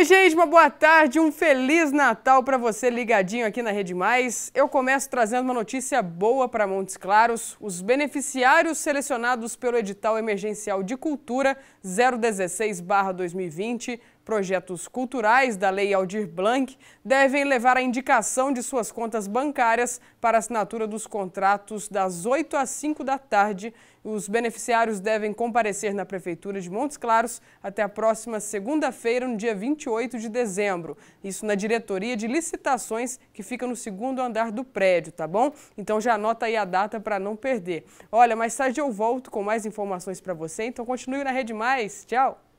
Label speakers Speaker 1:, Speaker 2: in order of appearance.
Speaker 1: Oi, gente, uma boa tarde, um feliz Natal para você ligadinho aqui na Rede Mais. Eu começo trazendo uma notícia boa para Montes Claros. Os beneficiários selecionados pelo edital emergencial de cultura 016/2020 Projetos culturais da Lei Aldir Blanc devem levar a indicação de suas contas bancárias para assinatura dos contratos das 8 às 5 da tarde. Os beneficiários devem comparecer na Prefeitura de Montes Claros até a próxima segunda-feira, no dia 28 de dezembro. Isso na diretoria de licitações que fica no segundo andar do prédio, tá bom? Então já anota aí a data para não perder. Olha, mais tarde eu volto com mais informações para você, então continue na Rede Mais. Tchau!